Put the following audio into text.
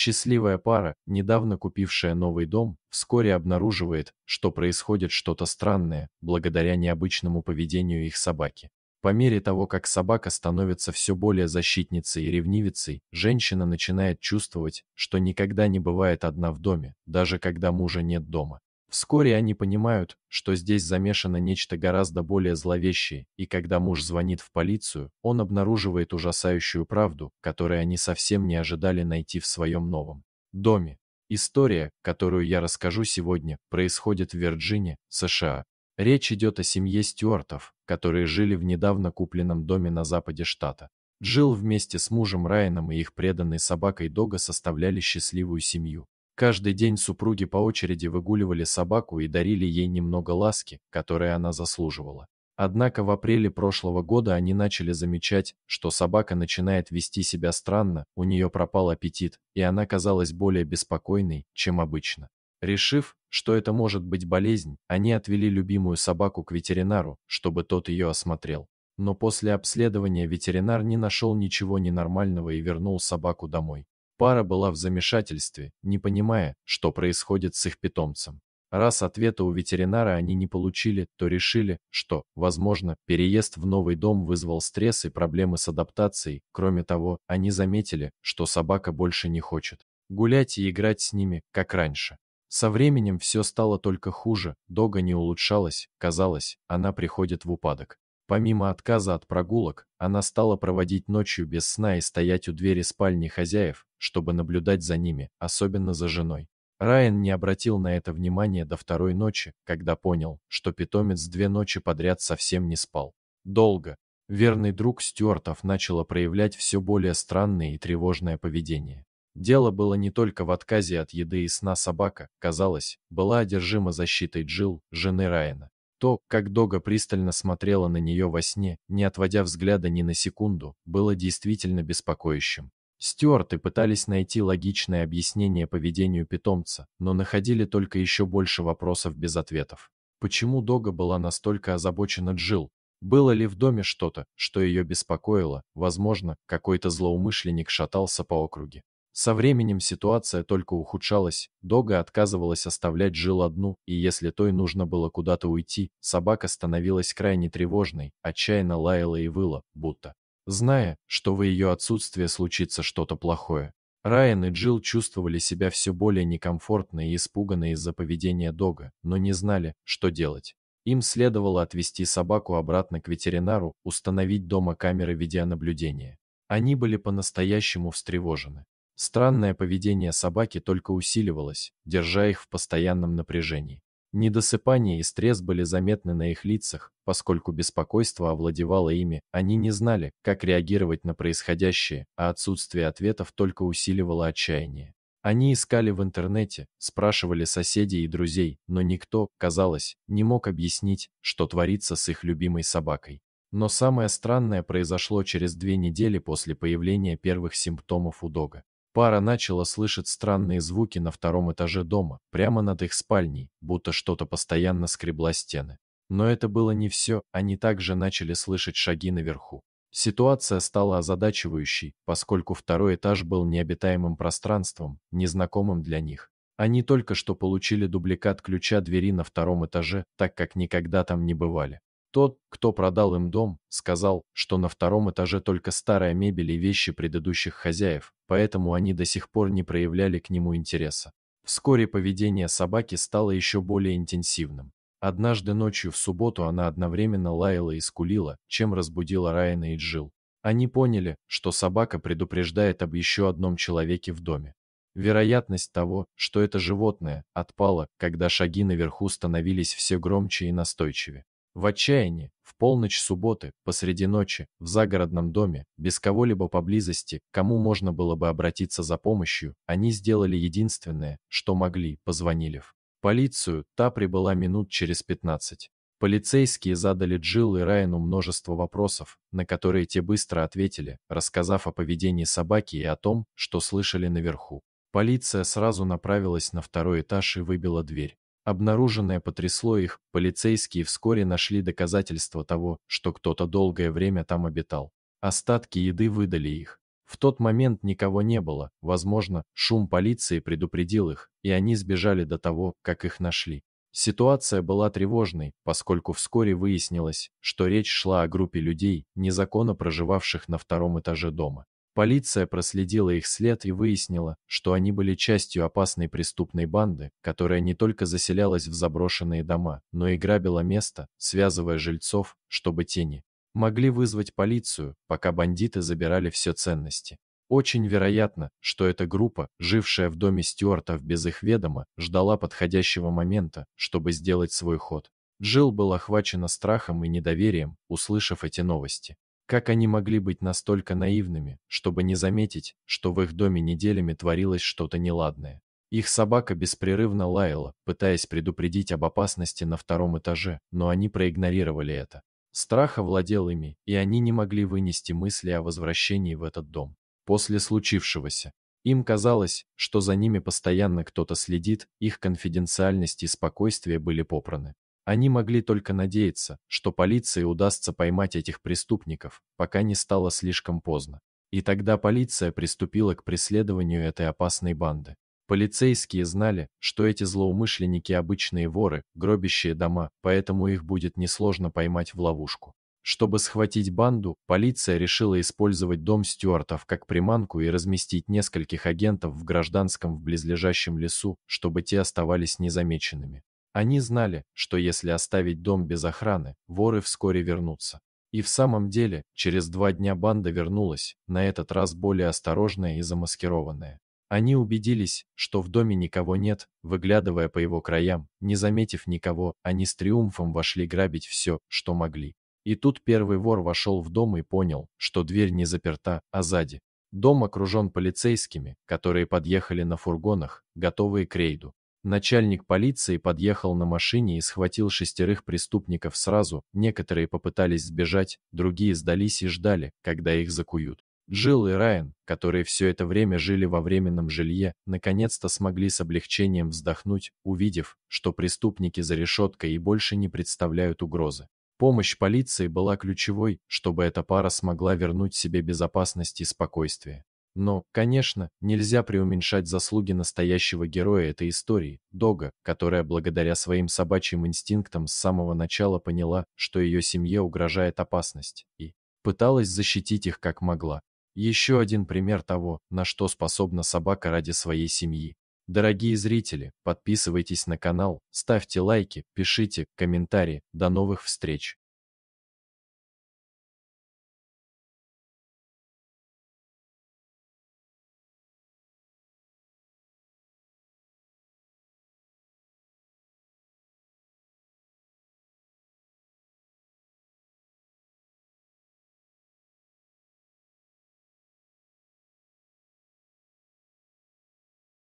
Счастливая пара, недавно купившая новый дом, вскоре обнаруживает, что происходит что-то странное, благодаря необычному поведению их собаки. По мере того, как собака становится все более защитницей и ревнивицей, женщина начинает чувствовать, что никогда не бывает одна в доме, даже когда мужа нет дома. Вскоре они понимают, что здесь замешано нечто гораздо более зловещее, и когда муж звонит в полицию, он обнаруживает ужасающую правду, которую они совсем не ожидали найти в своем новом доме. История, которую я расскажу сегодня, происходит в Вирджинии, США. Речь идет о семье Стюартов, которые жили в недавно купленном доме на западе штата. Джилл вместе с мужем Райаном и их преданной собакой Дога составляли счастливую семью. Каждый день супруги по очереди выгуливали собаку и дарили ей немного ласки, которые она заслуживала. Однако в апреле прошлого года они начали замечать, что собака начинает вести себя странно, у нее пропал аппетит, и она казалась более беспокойной, чем обычно. Решив, что это может быть болезнь, они отвели любимую собаку к ветеринару, чтобы тот ее осмотрел. Но после обследования ветеринар не нашел ничего ненормального и вернул собаку домой. Пара была в замешательстве, не понимая, что происходит с их питомцем. Раз ответа у ветеринара они не получили, то решили, что, возможно, переезд в новый дом вызвал стресс и проблемы с адаптацией. Кроме того, они заметили, что собака больше не хочет гулять и играть с ними, как раньше. Со временем все стало только хуже, дога не улучшалась, казалось, она приходит в упадок. Помимо отказа от прогулок, она стала проводить ночью без сна и стоять у двери спальни хозяев, чтобы наблюдать за ними, особенно за женой. Райан не обратил на это внимания до второй ночи, когда понял, что питомец две ночи подряд совсем не спал. Долго. Верный друг Стюартов начала проявлять все более странное и тревожное поведение. Дело было не только в отказе от еды и сна собака, казалось, была одержима защитой Джил, жены Райана. То, как Дога пристально смотрела на нее во сне, не отводя взгляда ни на секунду, было действительно беспокоящим. Стюарты пытались найти логичное объяснение поведению питомца, но находили только еще больше вопросов без ответов. Почему Дога была настолько озабочена Джил? Было ли в доме что-то, что ее беспокоило? Возможно, какой-то злоумышленник шатался по округе. Со временем ситуация только ухудшалась, Дога отказывалась оставлять Джил одну, и если той нужно было куда-то уйти, собака становилась крайне тревожной, отчаянно лаяла и выла, будто зная, что в ее отсутствие случится что-то плохое. Райан и Джилл чувствовали себя все более некомфортно и испуганно из-за поведения Дога, но не знали, что делать. Им следовало отвезти собаку обратно к ветеринару, установить дома камеры видеонаблюдения. Они были по-настоящему встревожены. Странное поведение собаки только усиливалось, держа их в постоянном напряжении. Недосыпание и стресс были заметны на их лицах, поскольку беспокойство овладевало ими, они не знали, как реагировать на происходящее, а отсутствие ответов только усиливало отчаяние. Они искали в интернете, спрашивали соседей и друзей, но никто, казалось, не мог объяснить, что творится с их любимой собакой. Но самое странное произошло через две недели после появления первых симптомов у Дога. Пара начала слышать странные звуки на втором этаже дома, прямо над их спальней, будто что-то постоянно скребло стены. Но это было не все, они также начали слышать шаги наверху. Ситуация стала озадачивающей, поскольку второй этаж был необитаемым пространством, незнакомым для них. Они только что получили дубликат ключа двери на втором этаже, так как никогда там не бывали. Тот, кто продал им дом, сказал, что на втором этаже только старая мебель и вещи предыдущих хозяев, поэтому они до сих пор не проявляли к нему интереса. Вскоре поведение собаки стало еще более интенсивным. Однажды ночью в субботу она одновременно лаяла и скулила, чем разбудила Райана и Джил. Они поняли, что собака предупреждает об еще одном человеке в доме. Вероятность того, что это животное, отпала, когда шаги наверху становились все громче и настойчивее. В отчаянии, в полночь субботы, посреди ночи, в загородном доме, без кого-либо поблизости, кому можно было бы обратиться за помощью, они сделали единственное, что могли, позвонили в полицию, та прибыла минут через 15. Полицейские задали Джилл и Райану множество вопросов, на которые те быстро ответили, рассказав о поведении собаки и о том, что слышали наверху. Полиция сразу направилась на второй этаж и выбила дверь. Обнаруженное потрясло их, полицейские вскоре нашли доказательства того, что кто-то долгое время там обитал. Остатки еды выдали их. В тот момент никого не было, возможно, шум полиции предупредил их, и они сбежали до того, как их нашли. Ситуация была тревожной, поскольку вскоре выяснилось, что речь шла о группе людей, незаконно проживавших на втором этаже дома. Полиция проследила их след и выяснила, что они были частью опасной преступной банды, которая не только заселялась в заброшенные дома, но и грабила место, связывая жильцов, чтобы тени могли вызвать полицию, пока бандиты забирали все ценности. Очень вероятно, что эта группа, жившая в доме Стюартов без их ведома, ждала подходящего момента, чтобы сделать свой ход. Джилл был охвачен страхом и недоверием, услышав эти новости. Как они могли быть настолько наивными, чтобы не заметить, что в их доме неделями творилось что-то неладное? Их собака беспрерывно лаяла, пытаясь предупредить об опасности на втором этаже, но они проигнорировали это. Страх овладел ими, и они не могли вынести мысли о возвращении в этот дом. После случившегося, им казалось, что за ними постоянно кто-то следит, их конфиденциальность и спокойствие были попраны. Они могли только надеяться, что полиции удастся поймать этих преступников, пока не стало слишком поздно. И тогда полиция приступила к преследованию этой опасной банды. Полицейские знали, что эти злоумышленники обычные воры, гробящие дома, поэтому их будет несложно поймать в ловушку. Чтобы схватить банду, полиция решила использовать дом Стюартов как приманку и разместить нескольких агентов в гражданском в близлежащем лесу, чтобы те оставались незамеченными. Они знали, что если оставить дом без охраны, воры вскоре вернутся. И в самом деле, через два дня банда вернулась, на этот раз более осторожная и замаскированная. Они убедились, что в доме никого нет, выглядывая по его краям, не заметив никого, они с триумфом вошли грабить все, что могли. И тут первый вор вошел в дом и понял, что дверь не заперта, а сзади. Дом окружен полицейскими, которые подъехали на фургонах, готовые к рейду. Начальник полиции подъехал на машине и схватил шестерых преступников сразу, некоторые попытались сбежать, другие сдались и ждали, когда их закуют. Джилл и Райан, которые все это время жили во временном жилье, наконец-то смогли с облегчением вздохнуть, увидев, что преступники за решеткой и больше не представляют угрозы. Помощь полиции была ключевой, чтобы эта пара смогла вернуть себе безопасность и спокойствие. Но, конечно, нельзя преуменьшать заслуги настоящего героя этой истории, Дога, которая благодаря своим собачьим инстинктам с самого начала поняла, что ее семье угрожает опасность, и пыталась защитить их как могла. Еще один пример того, на что способна собака ради своей семьи. Дорогие зрители, подписывайтесь на канал, ставьте лайки, пишите комментарии. До новых встреч!